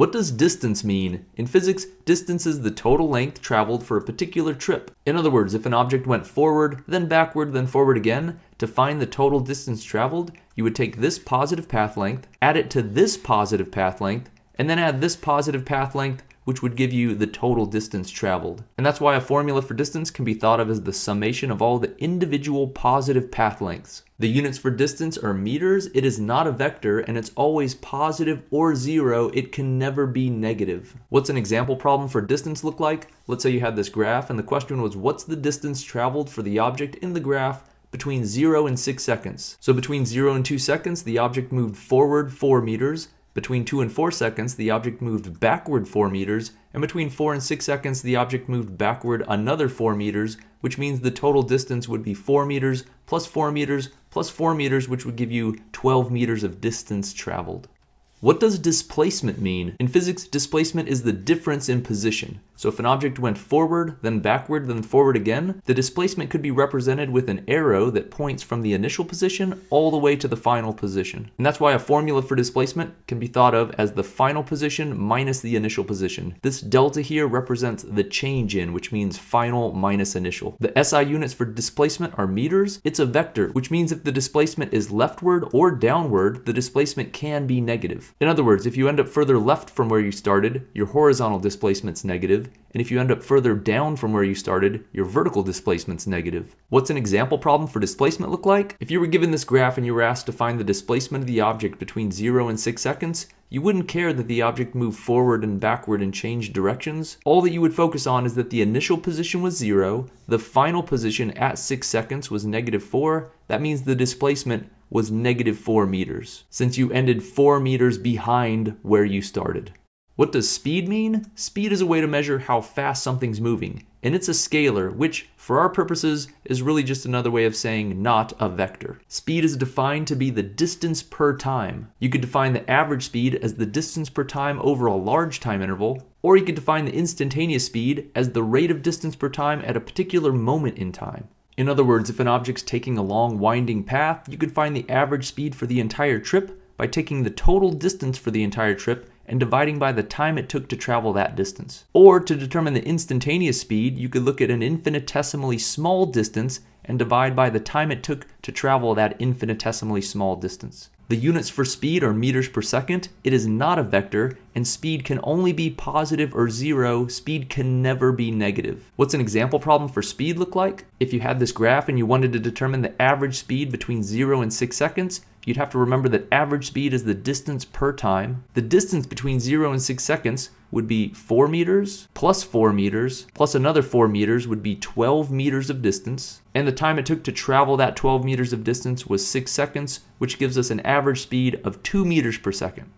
What does distance mean? In physics, distance is the total length traveled for a particular trip. In other words, if an object went forward, then backward, then forward again, to find the total distance traveled, you would take this positive path length, add it to this positive path length, and then add this positive path length which would give you the total distance traveled. And that's why a formula for distance can be thought of as the summation of all the individual positive path lengths. The units for distance are meters, it is not a vector, and it's always positive or zero, it can never be negative. What's an example problem for distance look like? Let's say you had this graph and the question was what's the distance traveled for the object in the graph between 0 and 6 seconds. So between 0 and 2 seconds, the object moved forward 4 meters, between 2 and 4 seconds, the object moved backward 4 meters, and between 4 and 6 seconds, the object moved backward another 4 meters, which means the total distance would be 4 meters plus 4 meters plus 4 meters, which would give you 12 meters of distance traveled. What does displacement mean? In physics, displacement is the difference in position. So if an object went forward, then backward, then forward again, the displacement could be represented with an arrow that points from the initial position all the way to the final position. And that's why a formula for displacement can be thought of as the final position minus the initial position. This delta here represents the change in, which means final minus initial. The SI units for displacement are meters. It's a vector, which means if the displacement is leftward or downward, the displacement can be negative. In other words, if you end up further left from where you started, your horizontal displacement's negative, negative, and if you end up further down from where you started, your vertical displacement's negative. What's an example problem for displacement look like? If you were given this graph and you were asked to find the displacement of the object between 0 and 6 seconds, you wouldn't care that the object moved forward and backward and changed directions. All that you would focus on is that the initial position was 0, the final position at 6 seconds was negative 4, that means the displacement was negative 4 meters, since you ended 4 meters behind where you started. What does speed mean? Speed is a way to measure how fast something's moving, and it's a scalar, which, for our purposes, is really just another way of saying not a vector. Speed is defined to be the distance per time. You could define the average speed as the distance per time over a large time interval, or you could define the instantaneous speed as the rate of distance per time at a particular moment in time. In other words, if an object's taking a long winding path, you could find the average speed for the entire trip by taking the total distance for the entire trip and dividing by the time it took to travel that distance. Or to determine the instantaneous speed, you could look at an infinitesimally small distance and divide by the time it took to travel that infinitesimally small distance. The units for speed are meters per second. It is not a vector, and speed can only be positive or zero. Speed can never be negative. What's an example problem for speed look like? If you had this graph and you wanted to determine the average speed between zero and six seconds, you'd have to remember that average speed is the distance per time. The distance between 0 and 6 seconds would be 4 meters plus 4 meters plus another 4 meters would be 12 meters of distance. And the time it took to travel that 12 meters of distance was 6 seconds, which gives us an average speed of 2 meters per second.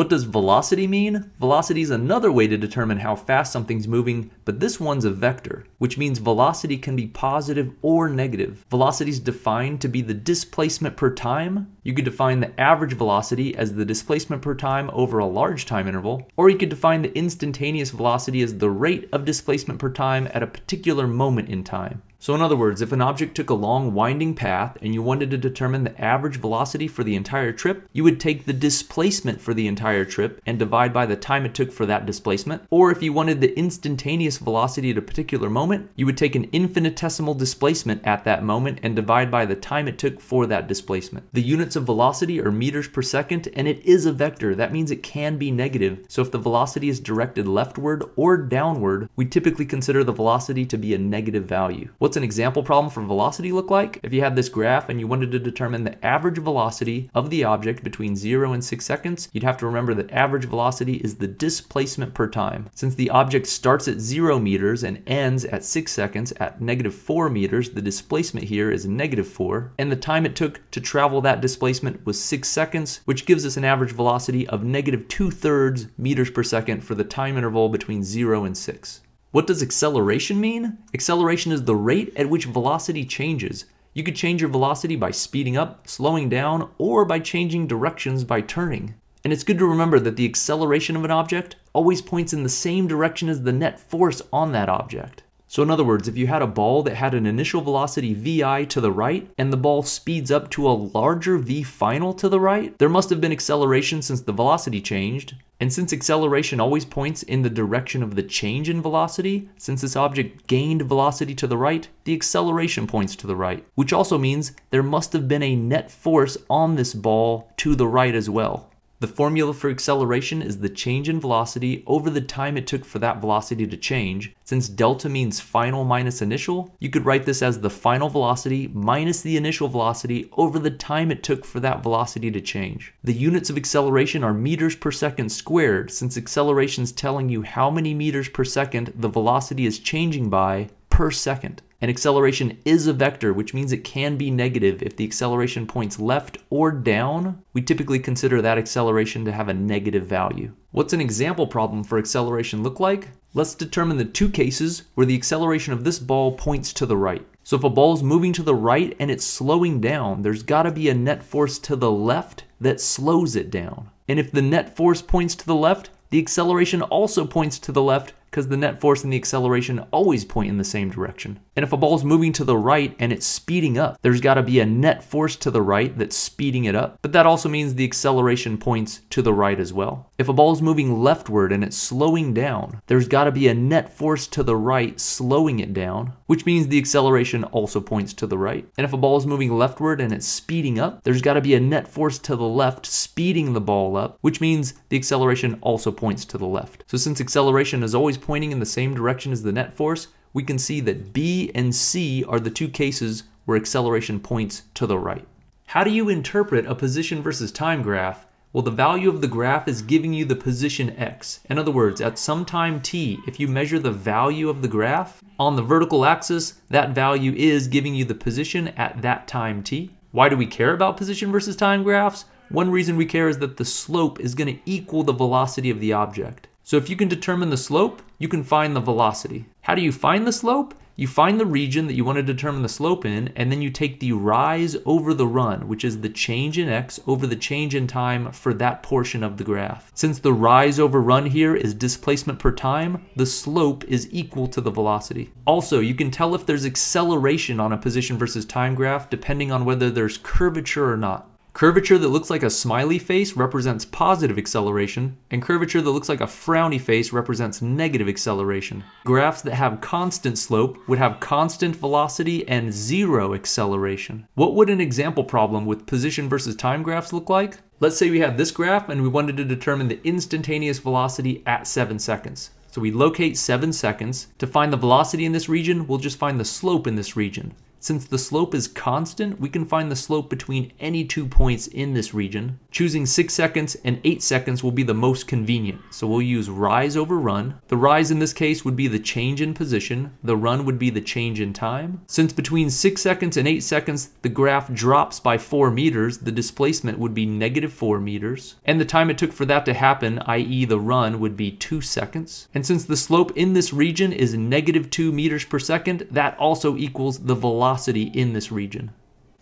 What does velocity mean? Velocity is another way to determine how fast something's moving, but this one's a vector, which means velocity can be positive or negative. Velocity is defined to be the displacement per time. You could define the average velocity as the displacement per time over a large time interval, or you could define the instantaneous velocity as the rate of displacement per time at a particular moment in time. So in other words, if an object took a long winding path and you wanted to determine the average velocity for the entire trip, you would take the displacement for the entire trip and divide by the time it took for that displacement. Or if you wanted the instantaneous velocity at a particular moment, you would take an infinitesimal displacement at that moment and divide by the time it took for that displacement. The units of velocity are meters per second and it is a vector. That means it can be negative. So if the velocity is directed leftward or downward, we typically consider the velocity to be a negative value. What's an example problem for velocity look like? If you had this graph and you wanted to determine the average velocity of the object between 0 and 6 seconds, you'd have to remember that average velocity is the displacement per time. Since the object starts at 0 meters and ends at 6 seconds at negative 4 meters, the displacement here is negative 4, and the time it took to travel that displacement was 6 seconds, which gives us an average velocity of negative 2 thirds meters per second for the time interval between 0 and 6. What does acceleration mean? Acceleration is the rate at which velocity changes. You could change your velocity by speeding up, slowing down, or by changing directions by turning. And it's good to remember that the acceleration of an object always points in the same direction as the net force on that object. So in other words, if you had a ball that had an initial velocity vi to the right, and the ball speeds up to a larger v final to the right, there must have been acceleration since the velocity changed, and since acceleration always points in the direction of the change in velocity, since this object gained velocity to the right, the acceleration points to the right, which also means there must have been a net force on this ball to the right as well. The formula for acceleration is the change in velocity over the time it took for that velocity to change. Since delta means final minus initial, you could write this as the final velocity minus the initial velocity over the time it took for that velocity to change. The units of acceleration are meters per second squared since acceleration is telling you how many meters per second the velocity is changing by per second. An acceleration is a vector, which means it can be negative if the acceleration points left or down. We typically consider that acceleration to have a negative value. What's an example problem for acceleration look like? Let's determine the two cases where the acceleration of this ball points to the right. So if a ball is moving to the right and it's slowing down, there's gotta be a net force to the left that slows it down. And if the net force points to the left, the acceleration also points to the left, because the net force and the acceleration always point in the same direction. And if a ball is moving to the right and it's speeding up, there's gotta be a net force to the right that's speeding it up, but that also means the acceleration points to the right as well. If a ball is moving leftward and it's slowing down, there's gotta be a net force to the right slowing it down, which means the acceleration also points to the right. And if a ball is moving leftward and it's speeding up, there's gotta be a net force to the left speeding the ball up, which means the acceleration also points to the left. So since acceleration is always pointing in the same direction as the net force, we can see that B and C are the two cases where acceleration points to the right. How do you interpret a position versus time graph? Well, the value of the graph is giving you the position x. In other words, at some time t, if you measure the value of the graph on the vertical axis, that value is giving you the position at that time t. Why do we care about position versus time graphs? One reason we care is that the slope is going to equal the velocity of the object. So if you can determine the slope, you can find the velocity. How do you find the slope? You find the region that you want to determine the slope in, and then you take the rise over the run, which is the change in x over the change in time for that portion of the graph. Since the rise over run here is displacement per time, the slope is equal to the velocity. Also, you can tell if there's acceleration on a position versus time graph depending on whether there's curvature or not. Curvature that looks like a smiley face represents positive acceleration, and curvature that looks like a frowny face represents negative acceleration. Graphs that have constant slope would have constant velocity and zero acceleration. What would an example problem with position versus time graphs look like? Let's say we have this graph and we wanted to determine the instantaneous velocity at 7 seconds. So we locate 7 seconds. To find the velocity in this region, we'll just find the slope in this region. Since the slope is constant, we can find the slope between any two points in this region. Choosing 6 seconds and 8 seconds will be the most convenient, so we'll use rise over run. The rise in this case would be the change in position, the run would be the change in time. Since between 6 seconds and 8 seconds the graph drops by 4 meters, the displacement would be negative 4 meters, and the time it took for that to happen, i.e. the run, would be 2 seconds. And since the slope in this region is negative 2 meters per second, that also equals the velocity velocity in this region.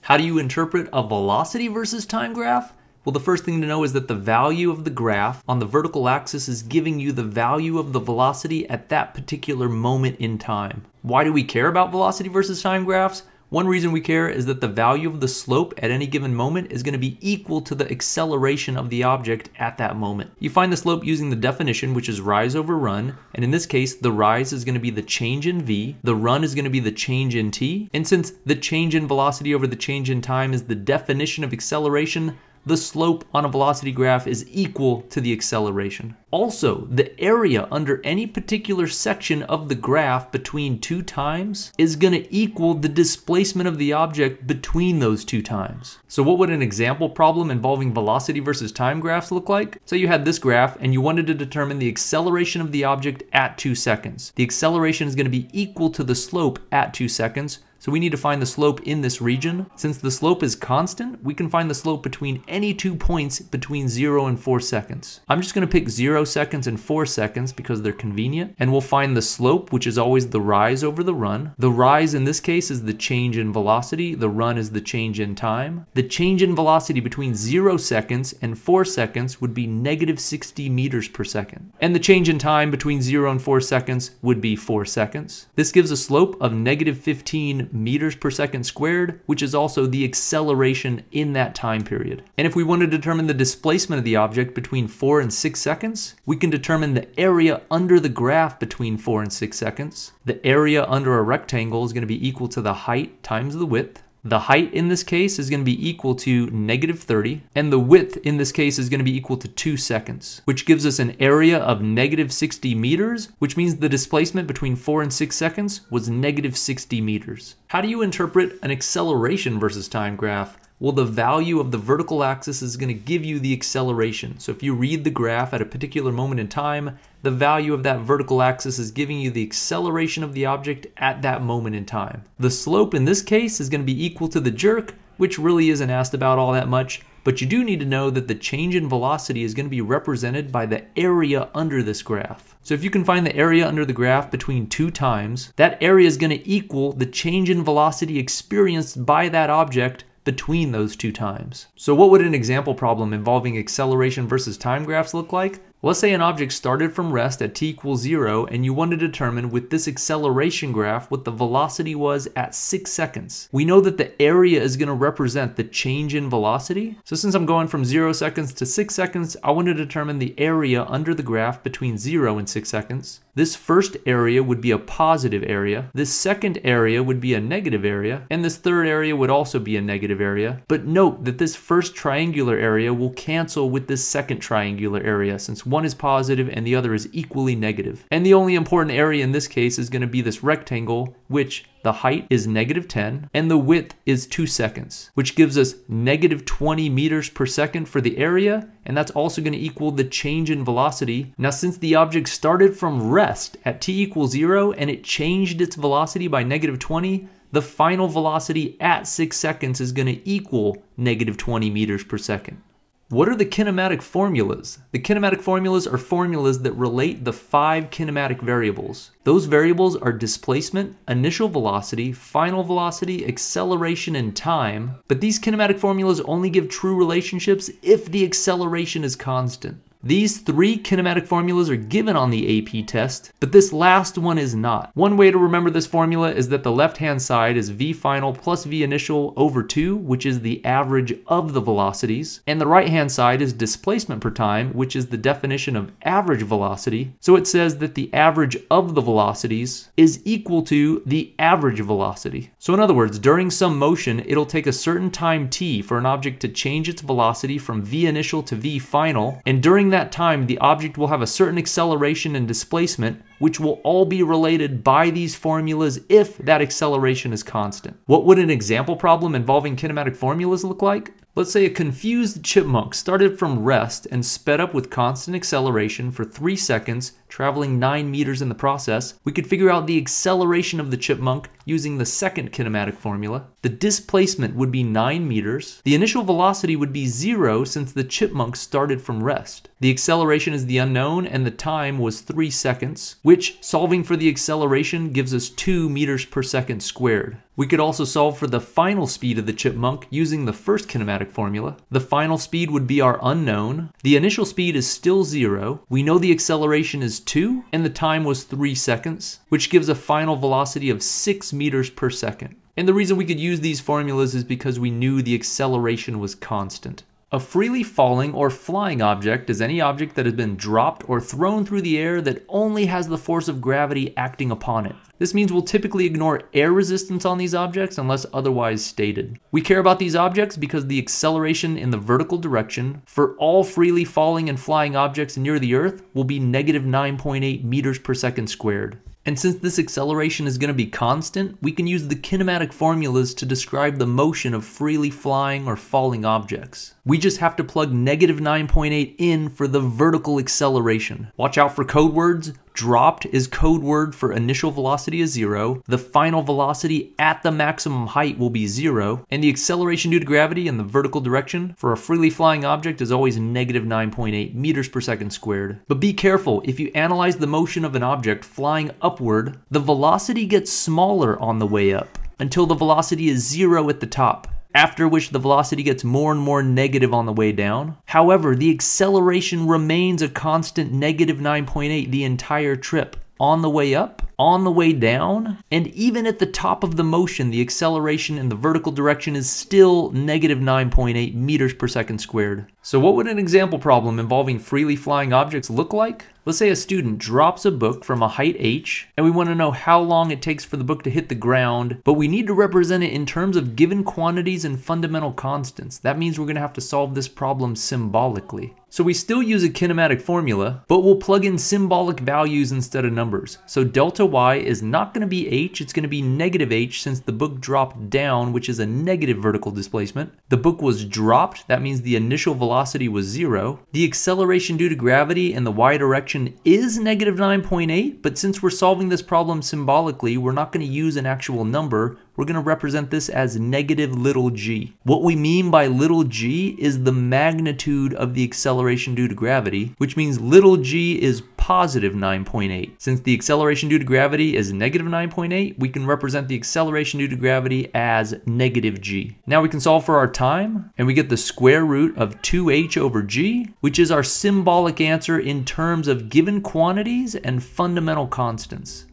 How do you interpret a velocity versus time graph? Well, the first thing to know is that the value of the graph on the vertical axis is giving you the value of the velocity at that particular moment in time. Why do we care about velocity versus time graphs? One reason we care is that the value of the slope at any given moment is going to be equal to the acceleration of the object at that moment. You find the slope using the definition, which is rise over run, and in this case, the rise is going to be the change in v, the run is going to be the change in t, and since the change in velocity over the change in time is the definition of acceleration, the slope on a velocity graph is equal to the acceleration. Also, the area under any particular section of the graph between two times is going to equal the displacement of the object between those two times. So what would an example problem involving velocity versus time graphs look like? So you had this graph and you wanted to determine the acceleration of the object at two seconds. The acceleration is going to be equal to the slope at two seconds, so we need to find the slope in this region. Since the slope is constant, we can find the slope between any two points between 0 and 4 seconds. I'm just going to pick 0 seconds and 4 seconds because they're convenient, and we'll find the slope, which is always the rise over the run. The rise in this case is the change in velocity, the run is the change in time. The change in velocity between 0 seconds and 4 seconds would be negative 60 meters per second. And the change in time between 0 and 4 seconds would be 4 seconds. This gives a slope of negative 15 meters per second squared, which is also the acceleration in that time period. And if we want to determine the displacement of the object between 4 and 6 seconds, we can determine the area under the graph between 4 and 6 seconds. The area under a rectangle is going to be equal to the height times the width. The height in this case is going to be equal to negative 30, and the width in this case is going to be equal to 2 seconds, which gives us an area of negative 60 meters, which means the displacement between 4 and 6 seconds was negative 60 meters. How do you interpret an acceleration versus time graph? Well, the value of the vertical axis is going to give you the acceleration. So if you read the graph at a particular moment in time, the value of that vertical axis is giving you the acceleration of the object at that moment in time. The slope in this case is going to be equal to the jerk, which really isn't asked about all that much, but you do need to know that the change in velocity is going to be represented by the area under this graph. So if you can find the area under the graph between two times, that area is going to equal the change in velocity experienced by that object between those two times. So what would an example problem involving acceleration versus time graphs look like? Let's say an object started from rest at t equals 0 and you want to determine with this acceleration graph what the velocity was at 6 seconds. We know that the area is going to represent the change in velocity. So since I'm going from 0 seconds to 6 seconds, I want to determine the area under the graph between 0 and 6 seconds. This first area would be a positive area, this second area would be a negative area, and this third area would also be a negative area. But note that this first triangular area will cancel with this second triangular area since one is positive and the other is equally negative. And the only important area in this case is going to be this rectangle, which the height is negative 10 and the width is 2 seconds, which gives us negative 20 meters per second for the area, and that's also going to equal the change in velocity. Now, since the object started from rest at t equals 0 and it changed its velocity by negative 20, the final velocity at 6 seconds is going to equal negative 20 meters per second. What are the kinematic formulas? The kinematic formulas are formulas that relate the five kinematic variables. Those variables are displacement, initial velocity, final velocity, acceleration, and time, but these kinematic formulas only give true relationships if the acceleration is constant. These three kinematic formulas are given on the AP test, but this last one is not. One way to remember this formula is that the left-hand side is v final plus v initial over 2, which is the average of the velocities, and the right-hand side is displacement per time, which is the definition of average velocity. So it says that the average of the velocities is equal to the average velocity. So in other words, during some motion, it'll take a certain time t for an object to change its velocity from v initial to v final, and during during that time, the object will have a certain acceleration and displacement, which will all be related by these formulas if that acceleration is constant. What would an example problem involving kinematic formulas look like? Let's say a confused chipmunk started from rest and sped up with constant acceleration for 3 seconds traveling 9 meters in the process, we could figure out the acceleration of the chipmunk using the second kinematic formula. The displacement would be 9 meters. The initial velocity would be 0 since the chipmunk started from rest. The acceleration is the unknown and the time was 3 seconds, which solving for the acceleration gives us 2 meters per second squared. We could also solve for the final speed of the chipmunk using the first kinematic formula. The final speed would be our unknown. The initial speed is still zero. We know the acceleration is two and the time was three seconds, which gives a final velocity of six meters per second. And the reason we could use these formulas is because we knew the acceleration was constant. A freely falling or flying object is any object that has been dropped or thrown through the air that only has the force of gravity acting upon it. This means we'll typically ignore air resistance on these objects unless otherwise stated. We care about these objects because the acceleration in the vertical direction for all freely falling and flying objects near the Earth will be negative 9.8 meters per second squared. And since this acceleration is going to be constant, we can use the kinematic formulas to describe the motion of freely flying or falling objects. We just have to plug negative 9.8 in for the vertical acceleration. Watch out for code words, dropped is code word for initial velocity is zero, the final velocity at the maximum height will be zero, and the acceleration due to gravity in the vertical direction for a freely flying object is always negative 9.8 meters per second squared. But be careful, if you analyze the motion of an object flying upward, the velocity gets smaller on the way up until the velocity is zero at the top after which the velocity gets more and more negative on the way down. However, the acceleration remains a constant negative 9.8 the entire trip on the way up, on the way down, and even at the top of the motion, the acceleration in the vertical direction is still negative 9.8 meters per second squared. So what would an example problem involving freely flying objects look like? Let's say a student drops a book from a height h, and we want to know how long it takes for the book to hit the ground, but we need to represent it in terms of given quantities and fundamental constants. That means we're going to have to solve this problem symbolically. So we still use a kinematic formula, but we'll plug in symbolic values instead of numbers. So delta y is not going to be h, it's going to be negative h since the book dropped down, which is a negative vertical displacement. The book was dropped, that means the initial velocity was zero. The acceleration due to gravity in the y direction is negative 9.8, but since we're solving this problem symbolically, we're not going to use an actual number, we're going to represent this as negative little g. What we mean by little g is the magnitude of the acceleration acceleration due to gravity, which means little g is positive 9.8. Since the acceleration due to gravity is negative 9.8, we can represent the acceleration due to gravity as negative g. Now we can solve for our time, and we get the square root of 2h over g, which is our symbolic answer in terms of given quantities and fundamental constants.